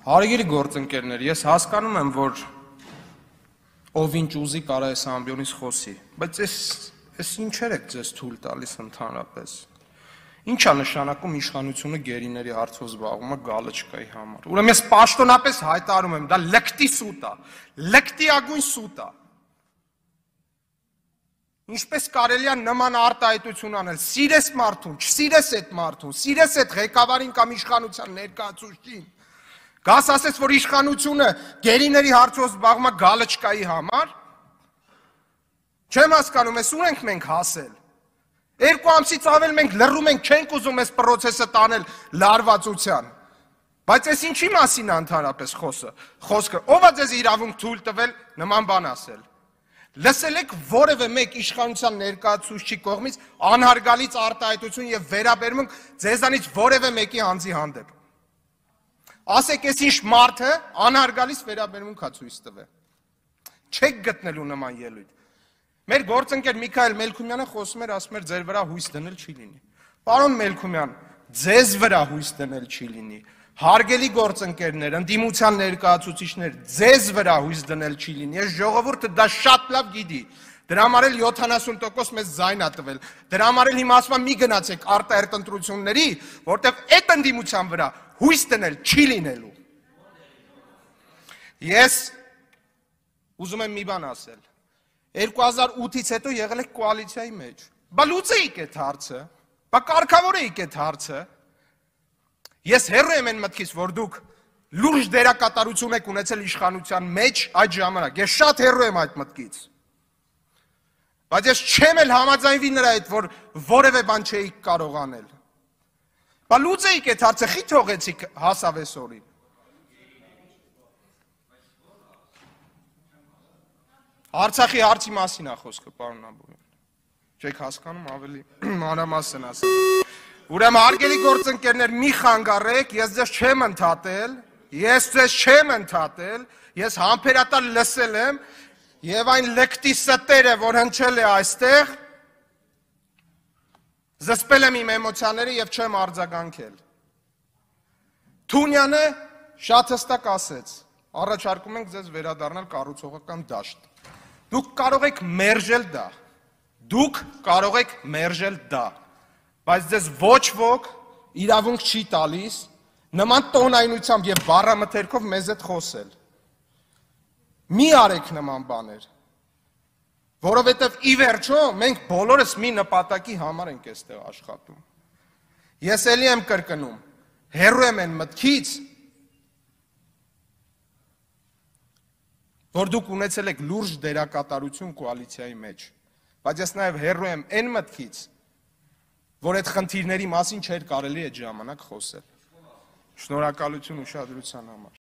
Հարգելի գործընկերներ, ես հասկանում եմ, որ ով ինչ ուզի կարա այս ամբիոնից խոսի, բայց ես ես ինչեր եք ձեզ թույլ տալիս ընդհանրապես։ Ինչ է նշանակում իշխանությունը գերիների հարցով զբաղումը գալչկայի համար։ Ուրեմն ես պաշտոնապես հայտարարում եմ, դա լկտի սուտ է, լկտի ագույն սուտ է։ Ինչպես կարելի է նման արտահայտություն անել, սիրես մարդուն, չսիրես այդ մարդուն, սիրես այդ ղեկավարին կամ իշխանության ներկայացուցիչին, Գաս ասես, որ իշխանությունը գերիների հարցով զբաղմա գալչկայի համար։ Չեմ հասկանում, ես ուր ենք մենք հասել։ Երկու ամսից ավել մենք լռում ենք, չենք ուզում այս process-ը տանել լարվածության։ Բայց այս ինչի մասին անթարապես խոսը, խոսքը։ Ո՞վ է ձեզ իրավունք թույլ տվել նման բան ասել։ Լսել եք որևէ մեկ իշխանության ներկայացուցիչի կողմից անհարգալից արտահայտություն եւ վերաբերմունք ձեզանից որևէ մեկի անձի հանդեպ ասեք ես ինչ մարդը անհարգալից վերաբերմունք է ցույց տվել։ Չեք գտնելու նման ելույթ։ Մեր գործընկեր Միքայել Մելքումյանը խոսում էր, ասում էր ձեր վրա հույս դնել չի լինի։ Պարոն Մելքումյան, ձեզ վրա հույս դնել չի լինի։ Հարգելի գործընկերներ, ընդդիմության ներկայացուցիչներ, ձեզ վրա հույս դնել չի լինի։ Ես ժողովուրդը դա շատ լավ գիտի։ Դրա համար էլ 70% մեզ զայն ա տվել։ Դրա համար էլ հիմա ասում եմ՝ մի գնացեք արտահերտ ընտրությունների, որտեղ այդ ընդդիմության վրա հույս դնել չի լինելու։ Ես ուզում եմ մի բան ասել։ 2008-ից հետո եղել եք կոալիցիայի մեջ։ Բա լուծեիք այդ հարցը։ Բա կարգավորեիք այդ հարցը։ Ես հեռու եմ այն մտքից, որ դուք լուրջ դերակատարություն եք ունեցել իշխանության մեջ այդ ժամանակ։ Ես շատ հեռու եմ այդ մտքից։ Բայց ես չեմ էլ համաձայնվի նրա հետ, որ որևէ բան չէի կարող անել։ Բա լուծեիք այդ հարցը, խի թողեցիք հասավ այսօրին։ Արցախի հարցի մասին է խոսքը, պարոն Աբովյան։ Չեք հասկանում, ավելի մանրամասն ասեմ։ Ուրեմն արգելի գործընկերներ, մի խանգարեք, ես ձեզ չեմ ընդհատել, ես ձեզ չեմ ընդհատել, ես համբերատար լսել եմ եւ այն լեկտի ստերը, որ հնչել է այստեղ, զսպել եմ իմ էմոցիաները եւ չեմ արձագանքել։ Թունյանը շատ հստակ ասեց. առաջարկում ենք ձեզ վերադառնալ կառուցողական դաշտ։ Դուք կարող եք մերժել դա։ Դուք կարող եք մերժել դա բայց ձեզ ոչ ոք իրավունք չի տալիս նման տոնայնությամբ եւ բառամթերքով մեզ հետ խոսել։ Մի արեք նման բաներ, որովհետեւ ի վերջո մենք բոլորս մի նպատակի համար ենք այստեղ աշխատում։ Ես ելի եմ կրկնում, հերո եմ այն մտքից, որ դուք ունեցել եք լուրջ դերակատարություն կոալիցիայի մեջ, բայց ես նաև հերո եմ այն մտքից, որ այդ խնդիրների մասին չէր կարելի այդ ժամանակ խոսել։ Շնորհակալություն ուշադրության համար։